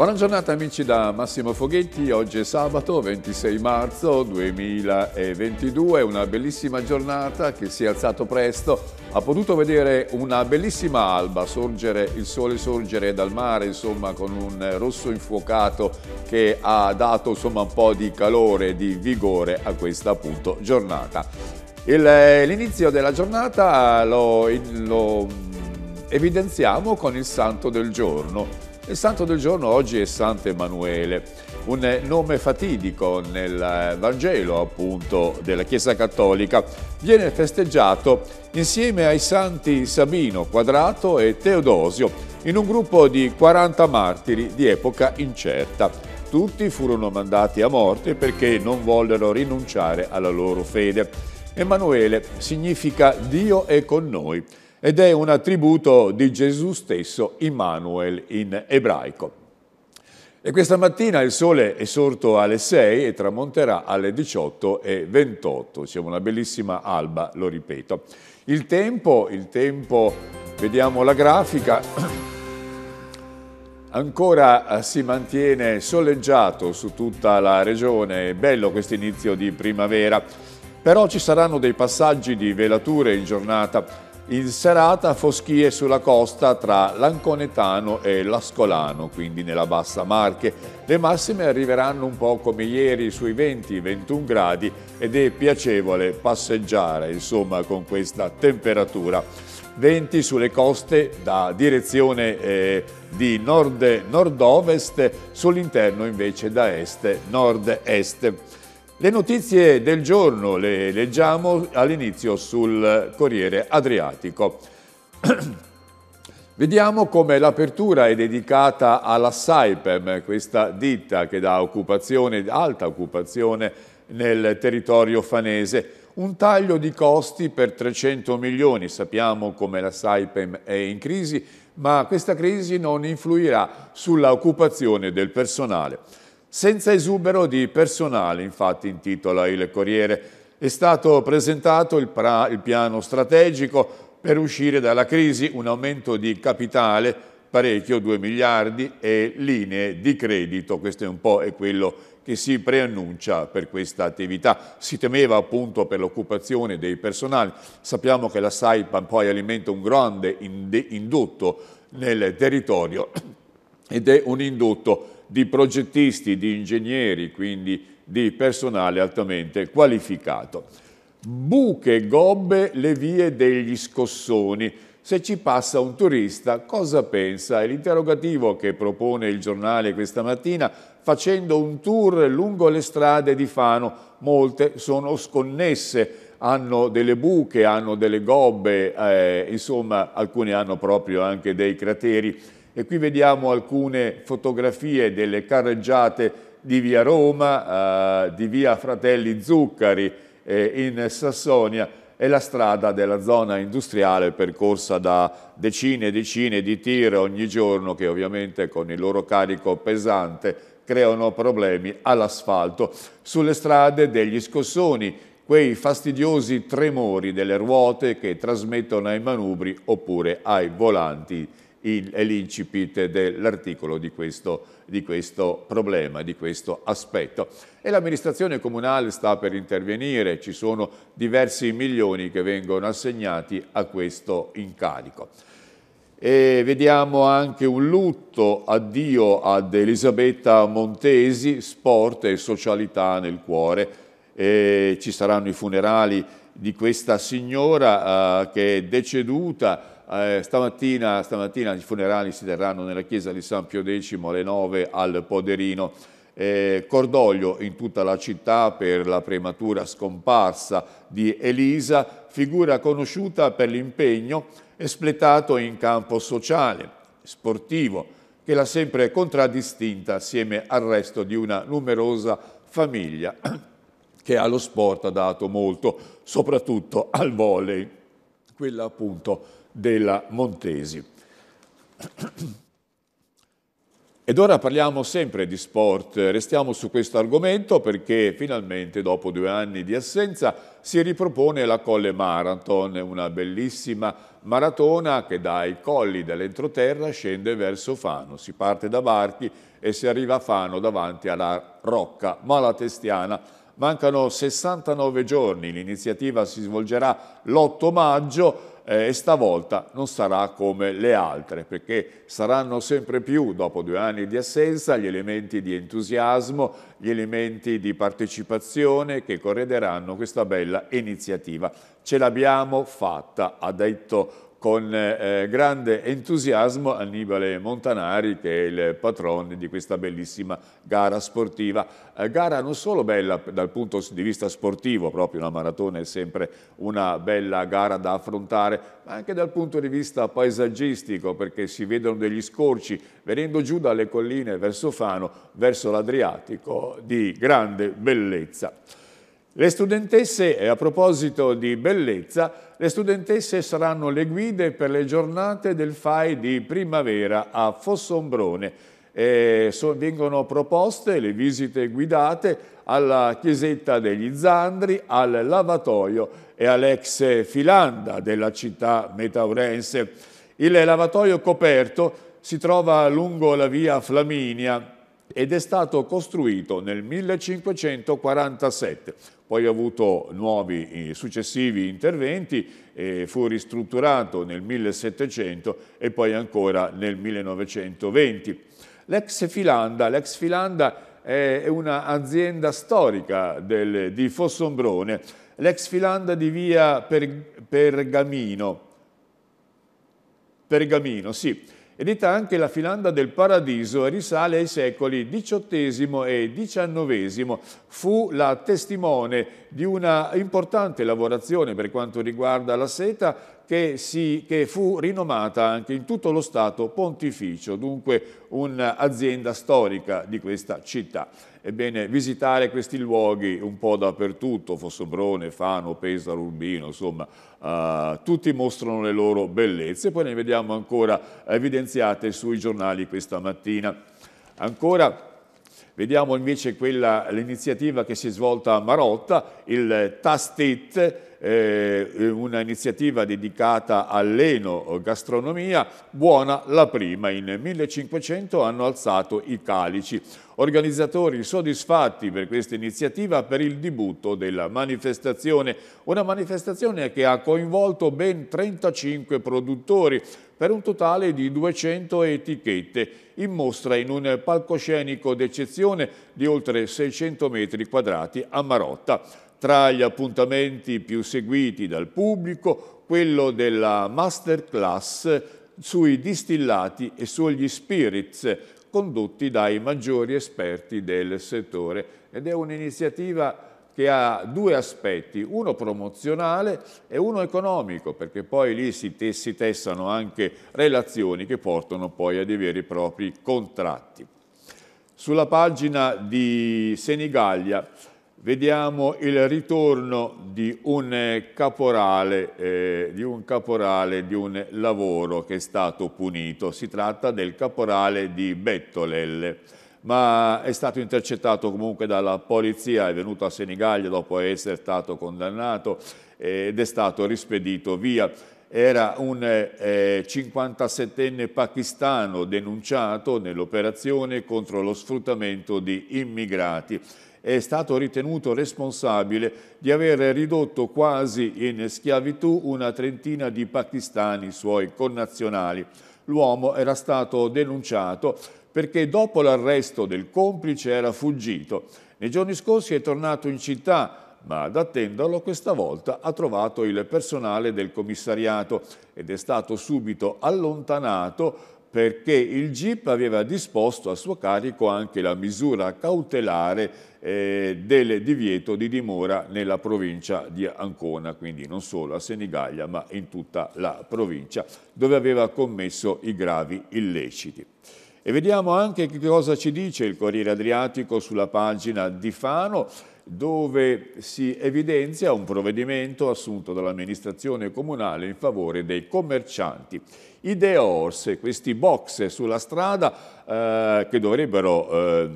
Buona giornata amici da Massimo Foghetti, oggi è sabato 26 marzo 2022, una bellissima giornata che si è alzato presto, ha potuto vedere una bellissima alba, sorgere, il sole sorgere dal mare insomma con un rosso infuocato che ha dato insomma un po' di calore, di vigore a questa appunto giornata. Eh, l'inizio della giornata lo, lo mm, evidenziamo con il santo del giorno il santo del giorno oggi è Sant'Emanuele, un nome fatidico nel Vangelo appunto della Chiesa Cattolica. Viene festeggiato insieme ai santi Sabino, Quadrato e Teodosio in un gruppo di 40 martiri di epoca incerta. Tutti furono mandati a morte perché non vollero rinunciare alla loro fede. Emanuele significa Dio è con noi ed è un attributo di Gesù stesso, Immanuel, in ebraico. E questa mattina il sole è sorto alle 6 e tramonterà alle 18 e 28, siamo una bellissima alba, lo ripeto. Il tempo, il tempo, vediamo la grafica, ancora eh, si mantiene soleggiato su tutta la regione, è bello questo inizio di primavera, però ci saranno dei passaggi di velature in giornata, in serata foschie sulla costa tra l'Anconetano e l'Ascolano, quindi nella bassa Marche. Le massime arriveranno un po' come ieri sui 20-21 gradi ed è piacevole passeggiare insomma con questa temperatura. Venti sulle coste da direzione eh, di nord-nord-ovest, sull'interno invece da est-nord-est. est nord est le notizie del giorno le leggiamo all'inizio sul Corriere Adriatico. Vediamo come l'apertura è dedicata alla Saipem, questa ditta che dà occupazione, alta occupazione nel territorio fanese. Un taglio di costi per 300 milioni, sappiamo come la Saipem è in crisi, ma questa crisi non influirà sull'occupazione del personale. Senza esubero di personale, infatti, intitola il Corriere, è stato presentato il, il piano strategico per uscire dalla crisi, un aumento di capitale parecchio 2 miliardi e linee di credito, questo è un po' quello che si preannuncia per questa attività. Si temeva appunto per l'occupazione dei personali, sappiamo che la Saipan poi alimenta un grande indotto nel territorio ed è un indotto di progettisti, di ingegneri, quindi di personale altamente qualificato. Buche gobbe le vie degli scossoni. Se ci passa un turista, cosa pensa? È l'interrogativo che propone il giornale questa mattina facendo un tour lungo le strade di Fano. Molte sono sconnesse, hanno delle buche, hanno delle gobbe, eh, insomma alcune hanno proprio anche dei crateri. E qui vediamo alcune fotografie delle carreggiate di via Roma, eh, di via Fratelli Zuccari eh, in Sassonia e la strada della zona industriale percorsa da decine e decine di tir ogni giorno che ovviamente con il loro carico pesante creano problemi all'asfalto. Sulle strade degli scossoni, quei fastidiosi tremori delle ruote che trasmettono ai manubri oppure ai volanti è l'incipit dell'articolo di, di questo, problema, di questo aspetto. E l'amministrazione comunale sta per intervenire, ci sono diversi milioni che vengono assegnati a questo incarico. E vediamo anche un lutto, addio ad Elisabetta Montesi, sport e socialità nel cuore. E ci saranno i funerali di questa signora eh, che è deceduta eh, stamattina, stamattina, i funerali si terranno nella chiesa di San Pio X alle 9 al Poderino. Eh, cordoglio in tutta la città per la prematura scomparsa di Elisa, figura conosciuta per l'impegno espletato in campo sociale, sportivo, che l'ha sempre contraddistinta assieme al resto di una numerosa famiglia che allo sport ha dato molto, soprattutto al volley, quella appunto della Montesi. Ed ora parliamo sempre di sport, restiamo su questo argomento perché finalmente dopo due anni di assenza si ripropone la Colle Marathon, una bellissima maratona che dai colli dell'entroterra scende verso Fano. Si parte da Barchi e si arriva a Fano davanti alla Rocca Malatestiana. Mancano 69 giorni, l'iniziativa si svolgerà l'8 maggio eh, e stavolta non sarà come le altre perché saranno sempre più, dopo due anni di assenza, gli elementi di entusiasmo, gli elementi di partecipazione che correderanno questa bella iniziativa. Ce l'abbiamo fatta, ha detto con eh, grande entusiasmo Annibale Montanari che è il patrone di questa bellissima gara sportiva. Eh, gara non solo bella dal punto di vista sportivo, proprio una maratona è sempre una bella gara da affrontare, ma anche dal punto di vista paesaggistico perché si vedono degli scorci venendo giù dalle colline verso Fano, verso l'Adriatico, di grande bellezza. Le studentesse, eh, a proposito di bellezza, le studentesse saranno le guide per le giornate del FAI di primavera a Fossombrone. So, vengono proposte le visite guidate alla chiesetta degli Zandri, al lavatoio e all'ex filanda della città metaurense. Il lavatoio coperto si trova lungo la via Flaminia, ed è stato costruito nel 1547. Poi ha avuto nuovi eh, successivi interventi, e eh, fu ristrutturato nel 1700 e poi ancora nel 1920. L'ex Filanda, l'ex Filanda è un'azienda storica del, di Fossombrone, l'ex Filanda di via per, Pergamino. Pergamino, sì è detta anche la filanda del paradiso e risale ai secoli XVIII e XIX. Fu la testimone di una importante lavorazione per quanto riguarda la seta che, si, che fu rinomata anche in tutto lo Stato pontificio, dunque un'azienda storica di questa città. Ebbene, visitare questi luoghi un po' dappertutto, Fossobrone, Fano, Pesaro, Urbino, insomma, eh, tutti mostrano le loro bellezze. Poi ne vediamo ancora evidenziate sui giornali questa mattina. Ancora vediamo invece l'iniziativa che si è svolta a Marotta, il Tastit, eh, un'iniziativa dedicata all'enogastronomia, buona la prima, in 1500 hanno alzato i calici. Organizzatori soddisfatti per questa iniziativa per il debutto della manifestazione, una manifestazione che ha coinvolto ben 35 produttori per un totale di 200 etichette, in mostra in un palcoscenico d'eccezione di oltre 600 metri quadrati a Marotta. Tra gli appuntamenti più seguiti dal pubblico, quello della masterclass sui distillati e sugli spirits, condotti dai maggiori esperti del settore. Ed è un'iniziativa che ha due aspetti, uno promozionale e uno economico, perché poi lì si, si tessano anche relazioni che portano poi a dei veri e propri contratti. Sulla pagina di Senigallia vediamo il ritorno di un, caporale, eh, di un caporale, di un lavoro che è stato punito. Si tratta del caporale di Bettolelle, ma è stato intercettato comunque dalla polizia, è venuto a Senigallia dopo essere stato condannato eh, ed è stato rispedito via era un eh, 57enne pakistano denunciato nell'operazione contro lo sfruttamento di immigrati è stato ritenuto responsabile di aver ridotto quasi in schiavitù una trentina di pakistani suoi connazionali. L'uomo era stato denunciato perché dopo l'arresto del complice era fuggito. Nei giorni scorsi è tornato in città ma ad attenderlo questa volta ha trovato il personale del commissariato ed è stato subito allontanato perché il GIP aveva disposto a suo carico anche la misura cautelare eh, del divieto di dimora nella provincia di Ancona, quindi non solo a Senigallia ma in tutta la provincia dove aveva commesso i gravi illeciti. E vediamo anche che cosa ci dice il Corriere Adriatico sulla pagina di Fano, dove si evidenzia un provvedimento assunto dall'amministrazione comunale in favore dei commercianti. I deors, questi box sulla strada eh, che dovrebbero eh,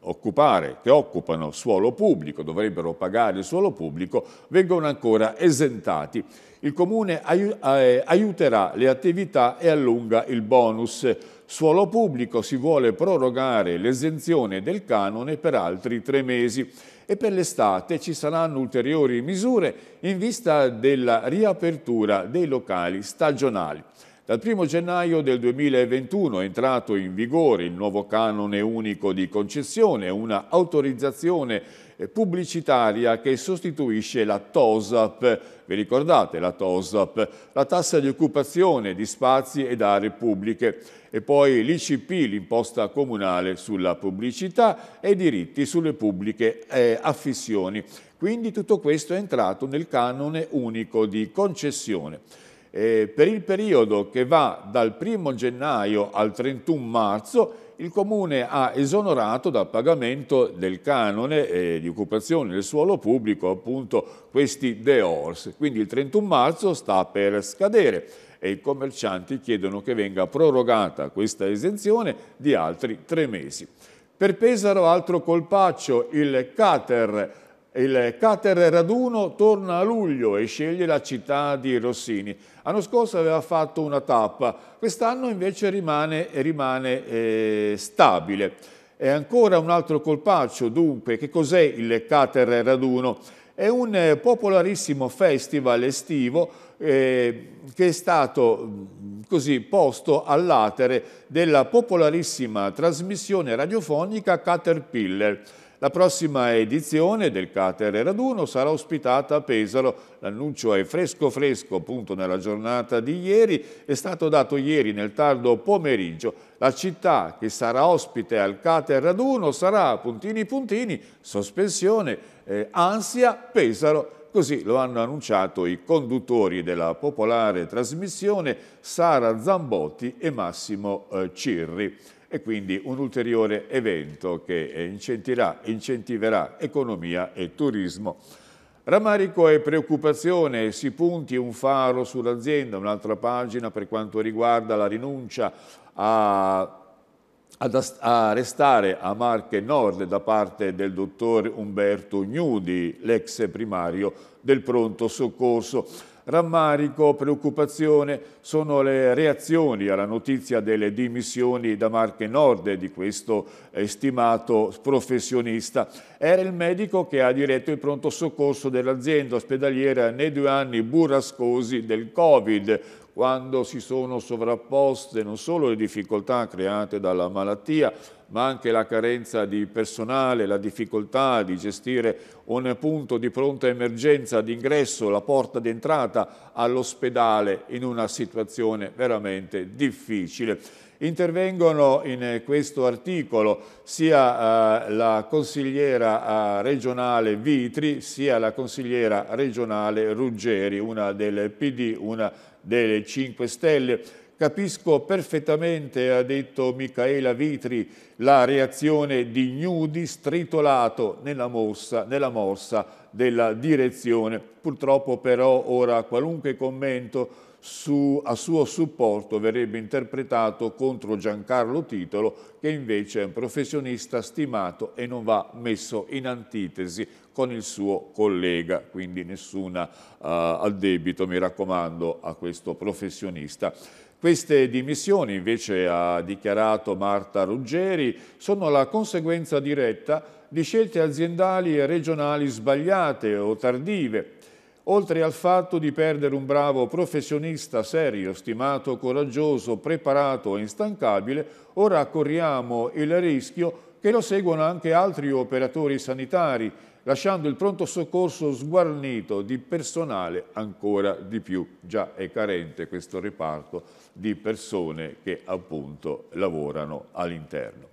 occupare, che occupano suolo pubblico, dovrebbero pagare il suolo pubblico, vengono ancora esentati. Il Comune eh, aiuterà le attività e allunga il bonus suolo pubblico si vuole prorogare l'esenzione del canone per altri tre mesi e per l'estate ci saranno ulteriori misure in vista della riapertura dei locali stagionali. Dal 1 gennaio del 2021 è entrato in vigore il nuovo canone unico di concessione, una autorizzazione eh, pubblicitaria che sostituisce la TOSAP. Vi ricordate la TOSAP? La tassa di occupazione di spazi ed aree pubbliche e poi l'ICP, l'imposta comunale sulla pubblicità e i diritti sulle pubbliche eh, affissioni. Quindi tutto questo è entrato nel canone unico di concessione. Eh, per il periodo che va dal 1 gennaio al 31 marzo il Comune ha esonorato dal pagamento del canone eh, di occupazione del suolo pubblico appunto questi deors. Quindi il 31 marzo sta per scadere e i commercianti chiedono che venga prorogata questa esenzione di altri tre mesi. Per Pesaro altro colpaccio, il Cater il Cater Raduno torna a luglio e sceglie la città di Rossini. L'anno scorso aveva fatto una tappa, quest'anno invece rimane, rimane eh, stabile. È ancora un altro colpaccio, dunque, che cos'è il Cater Raduno? È un popolarissimo festival estivo eh, che è stato mm, così posto all'atere della popolarissima trasmissione radiofonica Caterpillar la prossima edizione del Catere Raduno sarà ospitata a Pesaro. L'annuncio è fresco fresco, appunto nella giornata di ieri, è stato dato ieri nel tardo pomeriggio. La città che sarà ospite al Catere Raduno sarà, puntini puntini, sospensione, eh, ansia, Pesaro. Così lo hanno annunciato i conduttori della popolare trasmissione Sara Zambotti e Massimo eh, Cirri e quindi un ulteriore evento che incentiverà economia e turismo. Ramarico e preoccupazione, si punti un faro sull'azienda, un'altra pagina per quanto riguarda la rinuncia a a restare a Marche Nord da parte del dottor Umberto Gnudi, l'ex primario del pronto soccorso. Rammarico, preoccupazione sono le reazioni alla notizia delle dimissioni da Marche Nord di questo stimato professionista. Era il medico che ha diretto il pronto soccorso dell'azienda ospedaliera nei due anni burrascosi del Covid quando si sono sovrapposte non solo le difficoltà create dalla malattia, ma anche la carenza di personale, la difficoltà di gestire un punto di pronta emergenza d'ingresso, la porta d'entrata all'ospedale in una situazione veramente difficile. Intervengono in questo articolo sia eh, la consigliera eh, regionale Vitri sia la consigliera regionale Ruggeri, una del PD, una delle 5 Stelle. Capisco perfettamente, ha detto Michaela Vitri, la reazione di Gnudi stritolato nella morsa, nella morsa della direzione. Purtroppo però ora qualunque commento su, a suo supporto verrebbe interpretato contro Giancarlo Titolo, che invece è un professionista stimato e non va messo in antitesi con il suo collega, quindi nessuna uh, eh, addebito, mi raccomando, a questo professionista. Queste dimissioni, invece ha dichiarato Marta Ruggeri, sono la conseguenza diretta di scelte aziendali e regionali sbagliate o tardive, oltre al fatto di perdere un bravo professionista serio, stimato, coraggioso, preparato e instancabile, ora corriamo il rischio che lo seguano anche altri operatori sanitari lasciando il pronto soccorso sguarnito di personale ancora di più. Già è carente questo reparto di persone che appunto lavorano all'interno.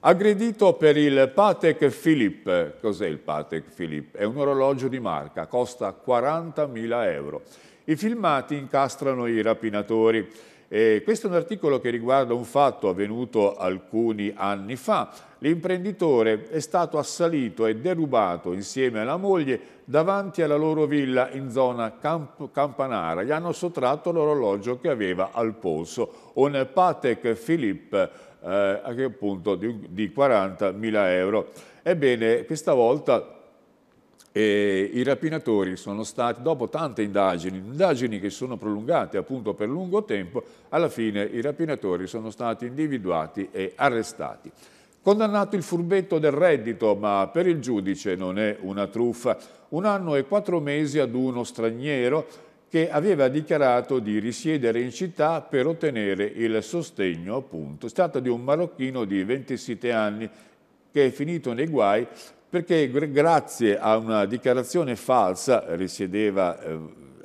Aggredito per il Patek Philippe, cos'è il Patek Philippe? È un orologio di marca, costa 40.000 euro. I filmati incastrano i rapinatori. Eh, questo è un articolo che riguarda un fatto avvenuto alcuni anni fa. L'imprenditore è stato assalito e derubato insieme alla moglie davanti alla loro villa in zona Camp Campanara. Gli hanno sottratto l'orologio che aveva al polso, un Patek Philippe eh, appunto di, di 40.000 euro. Ebbene, questa volta e I rapinatori sono stati, dopo tante indagini, indagini che sono prolungate appunto per lungo tempo, alla fine i rapinatori sono stati individuati e arrestati. Condannato il furbetto del reddito, ma per il giudice non è una truffa, un anno e quattro mesi ad uno straniero che aveva dichiarato di risiedere in città per ottenere il sostegno, appunto, è stato di un marocchino di 27 anni che è finito nei guai perché grazie a una dichiarazione falsa risiedeva, eh,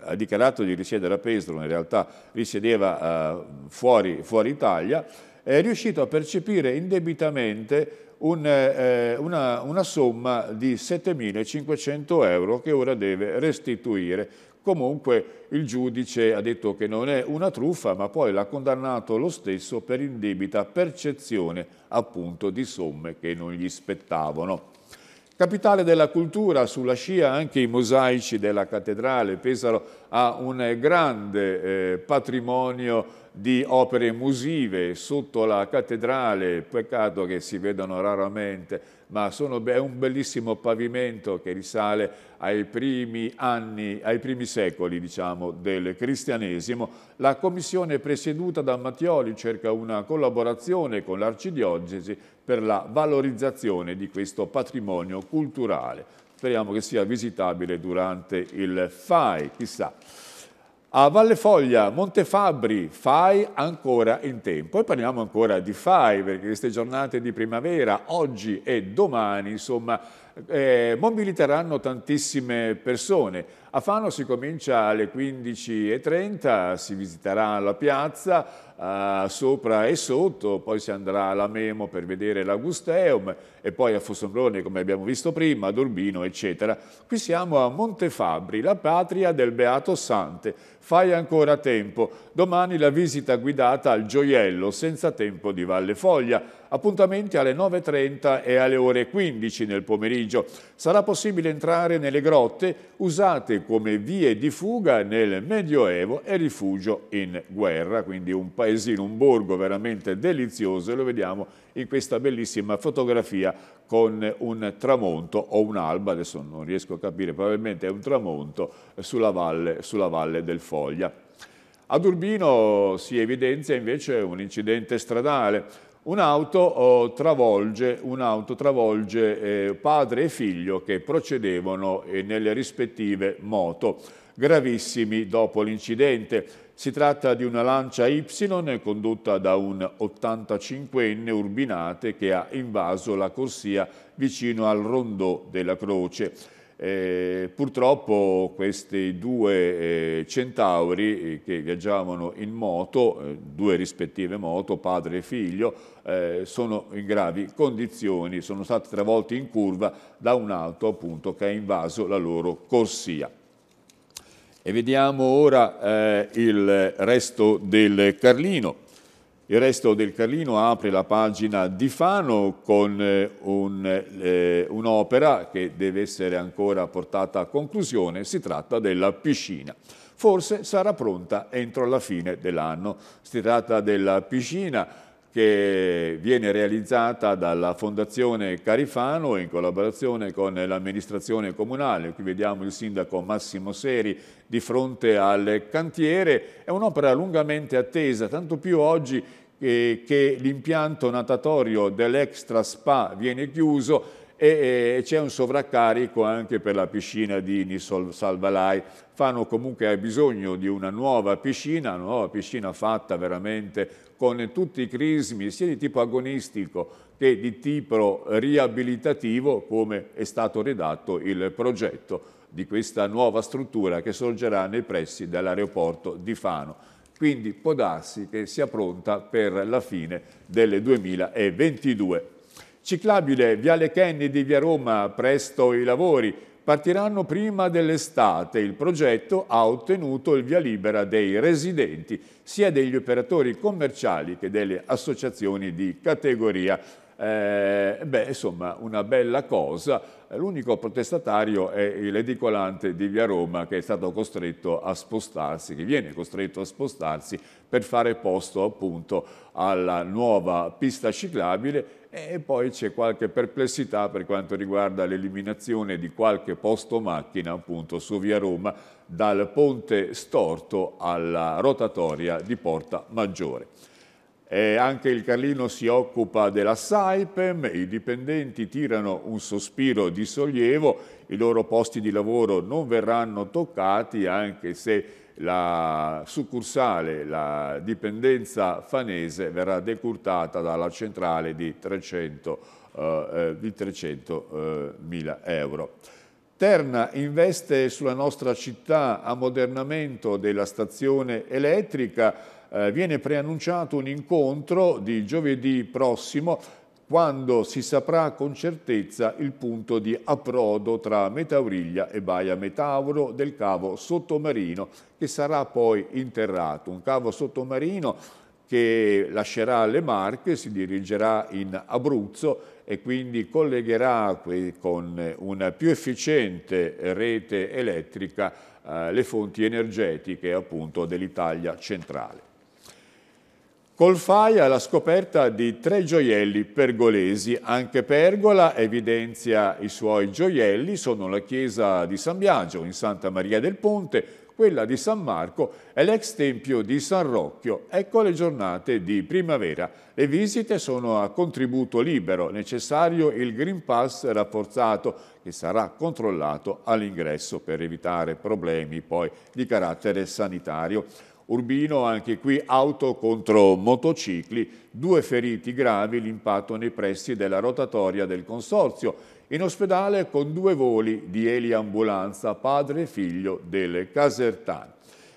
ha dichiarato di risiedere a Pesaro, in realtà risiedeva eh, fuori, fuori, Italia, è riuscito a percepire indebitamente un, eh, una, una somma di 7.500 euro che ora deve restituire. Comunque il giudice ha detto che non è una truffa, ma poi l'ha condannato lo stesso per indebita percezione appunto di somme che non gli spettavano. Capitale della cultura, sulla scia anche i mosaici della cattedrale. Pesaro ha un grande eh, patrimonio di opere musive sotto la cattedrale, peccato che si vedano raramente ma sono, è un bellissimo pavimento che risale ai primi anni, ai primi secoli, diciamo, del cristianesimo. La commissione presieduta da Mattioli cerca una collaborazione con l'arcidiocesi per la valorizzazione di questo patrimonio culturale. Speriamo che sia visitabile durante il FAI, chissà. A Valle Foglia, Montefabri, fai ancora in tempo. E parliamo ancora di fai, perché queste giornate di primavera, oggi e domani, insomma, eh, mobiliteranno tantissime persone. A Fano si comincia alle 15.30, si visiterà la piazza eh, sopra e sotto, poi si andrà alla Memo per vedere l'Agusteum e poi a Fossombrone come abbiamo visto prima, ad Urbino eccetera. Qui siamo a Montefabbri, la patria del Beato Sante. Fai ancora tempo, domani la visita guidata al gioiello senza tempo di Valle Foglia. Appuntamenti alle 9.30 e alle ore 15 nel pomeriggio. Sarà possibile entrare nelle grotte, usate come vie di fuga nel Medioevo e rifugio in guerra, quindi un paesino, un borgo veramente delizioso e lo vediamo in questa bellissima fotografia con un tramonto o un'alba, adesso non riesco a capire, probabilmente è un tramonto sulla valle, sulla valle del Foglia. Ad Urbino si evidenzia invece un incidente stradale, Un'auto oh, travolge, un travolge eh, padre e figlio che procedevano eh, nelle rispettive moto, gravissimi dopo l'incidente. Si tratta di una Lancia Y condotta da un 85enne Urbinate che ha invaso la corsia vicino al rondò della Croce. Eh, purtroppo questi due eh, centauri eh, che viaggiavano in moto, eh, due rispettive moto, padre e figlio, eh, sono in gravi condizioni, sono stati travolti in curva da un'auto appunto che ha invaso la loro corsia. E vediamo ora il resto del Carlino. Il resto del Carlino apre la pagina di Fano con eh, un, eh, un'opera che deve essere ancora portata a conclusione, si tratta della piscina. Forse sarà pronta entro la fine dell'anno. Si tratta della piscina che viene realizzata dalla Fondazione Carifano in collaborazione con l'amministrazione comunale. Qui vediamo il sindaco Massimo Seri di fronte al cantiere. È un'opera lungamente attesa, tanto più oggi eh, che l'impianto natatorio dell'Extra Spa viene chiuso e c'è un sovraccarico anche per la piscina di Nisol Salvalai. Fano comunque ha bisogno di una nuova piscina, una nuova piscina fatta veramente con tutti i crismi, sia di tipo agonistico che di tipo riabilitativo, come è stato redatto il progetto di questa nuova struttura che sorgerà nei pressi dell'aeroporto di Fano quindi può darsi che sia pronta per la fine del 2022. Ciclabile, Viale Kennedy, via Roma, presto i lavori, partiranno prima dell'estate. Il progetto ha ottenuto il via libera dei residenti, sia degli operatori commerciali che delle associazioni di categoria. Eh, beh, insomma, una bella cosa. L'unico protestatario è l'edicolante di Via Roma che è stato costretto a spostarsi, che viene costretto a spostarsi per fare posto appunto alla nuova pista ciclabile e poi c'è qualche perplessità per quanto riguarda l'eliminazione di qualche posto macchina appunto su Via Roma dal ponte storto alla rotatoria di Porta Maggiore. Eh, anche il Carlino si occupa della Saipem, i dipendenti tirano un sospiro di sollievo, i loro posti di lavoro non verranno toccati anche se la succursale, la dipendenza fanese verrà decurtata dalla centrale di 300 eh, eh, eh euro. Terna investe sulla nostra città ammodernamento della stazione elettrica, eh, viene preannunciato un incontro di giovedì prossimo quando si saprà con certezza il punto di approdo tra Metauriglia e Baia Metauro del cavo sottomarino che sarà poi interrato. Un cavo sottomarino che lascerà le Marche, si dirigerà in Abruzzo e quindi collegherà con una più efficiente rete elettrica eh, le fonti energetiche dell'Italia centrale. Col Faia la scoperta di tre gioielli pergolesi, anche Pergola evidenzia i suoi gioielli, sono la chiesa di San Biagio in Santa Maria del Ponte, quella di San Marco e l'ex tempio di San Rocchio. Ecco le giornate di primavera. Le visite sono a contributo libero, necessario il Green Pass rafforzato che sarà controllato all'ingresso per evitare problemi poi di carattere sanitario. Urbino, anche qui auto contro motocicli, due feriti gravi, l'impatto nei pressi della rotatoria del consorzio. In ospedale con due voli di eliambulanza, padre e figlio del Casertano.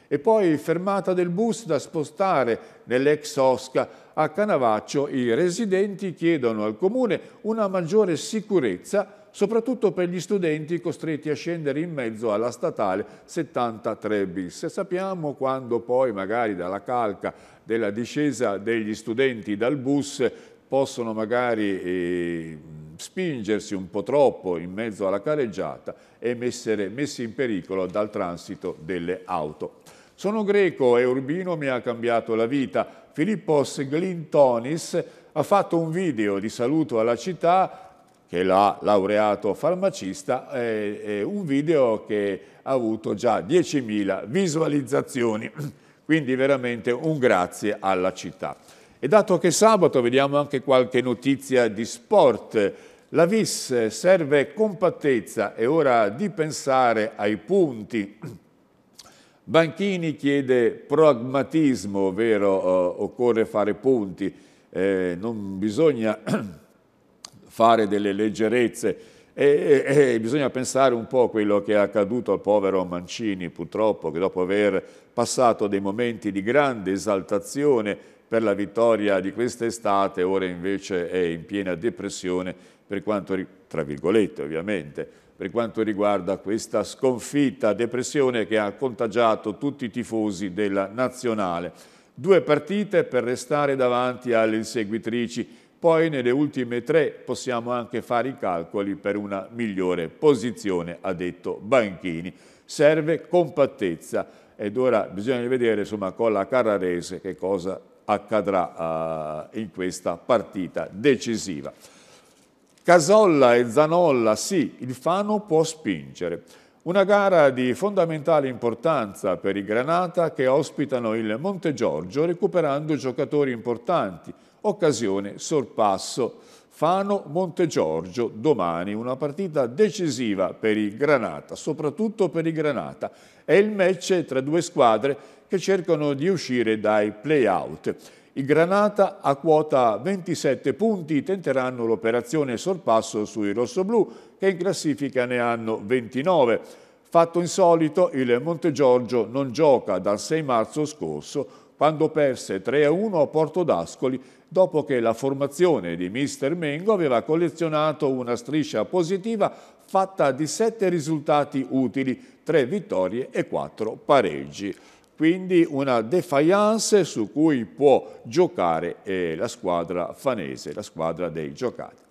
E poi fermata del bus da spostare nell'ex Osca a Canavaccio, i residenti chiedono al comune una maggiore sicurezza soprattutto per gli studenti costretti a scendere in mezzo alla statale 73 bis. Sappiamo quando poi magari dalla calca della discesa degli studenti dal bus possono magari eh, spingersi un po' troppo in mezzo alla careggiata e essere messi in pericolo dal transito delle auto. Sono greco e Urbino mi ha cambiato la vita. Filippos Glintonis ha fatto un video di saluto alla città che l'ha laureato farmacista, è, è un video che ha avuto già 10.000 visualizzazioni, quindi veramente un grazie alla città. E dato che sabato vediamo anche qualche notizia di sport, la VIS serve compattezza, è ora di pensare ai punti. Banchini chiede pragmatismo, ovvero eh, occorre fare punti, eh, non bisogna fare delle leggerezze e, e, e, bisogna pensare un po' a quello che è accaduto al povero Mancini, purtroppo, che dopo aver passato dei momenti di grande esaltazione per la vittoria di quest'estate, ora invece è in piena depressione per quanto, tra virgolette ovviamente, per quanto riguarda questa sconfitta depressione che ha contagiato tutti i tifosi della nazionale. Due partite per restare davanti alle inseguitrici poi nelle ultime tre possiamo anche fare i calcoli per una migliore posizione, ha detto Banchini. Serve compattezza ed ora bisogna vedere insomma, con la Carrarese che cosa accadrà uh, in questa partita decisiva. Casolla e Zanolla, sì, il Fano può spingere. Una gara di fondamentale importanza per i Granata che ospitano il Monte Giorgio recuperando giocatori importanti occasione sorpasso. Fano-Montegiorgio domani, una partita decisiva per il Granata, soprattutto per il Granata. È il match tra due squadre che cercano di uscire dai play-out. Il Granata a quota 27 punti tenteranno l'operazione sorpasso sui rossoblù che in classifica ne hanno 29. Fatto insolito, il Montegiorgio non gioca dal 6 marzo scorso quando perse 3-1 a Porto d'Ascoli dopo che la formazione di Mr. Mengo aveva collezionato una striscia positiva fatta di sette risultati utili, tre vittorie e quattro pareggi. Quindi una defiance su cui può giocare eh, la squadra fanese, la squadra dei giocati.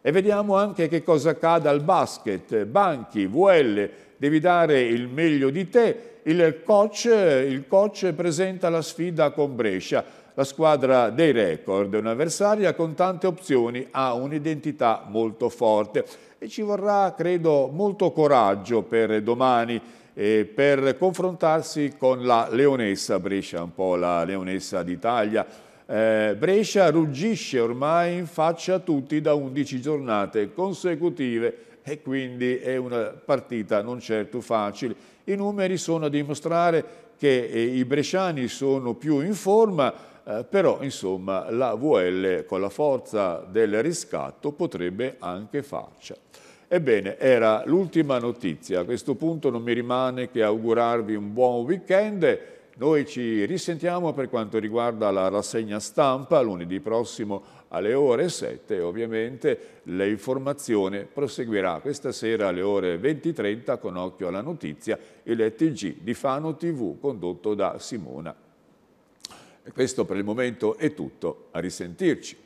E vediamo anche che cosa accade al basket. Banchi, VL, devi dare il meglio di te. Il coach, il coach presenta la sfida con Brescia la squadra dei record, un'avversaria con tante opzioni, ha un'identità molto forte e ci vorrà, credo, molto coraggio per domani eh, per confrontarsi con la Leonessa Brescia, un po' la Leonessa d'Italia. Eh, Brescia ruggisce ormai in faccia a tutti da 11 giornate consecutive e quindi è una partita non certo facile. I numeri sono a dimostrare che eh, i bresciani sono più in forma, eh, però insomma la VL con la forza del riscatto potrebbe anche farcela. Ebbene, era l'ultima notizia, a questo punto non mi rimane che augurarvi un buon weekend, noi ci risentiamo per quanto riguarda la rassegna stampa lunedì prossimo alle ore 7 e ovviamente l'informazione proseguirà questa sera alle ore 20.30 con occhio alla notizia il TG di Fano TV condotto da Simona e questo per il momento è tutto, a risentirci.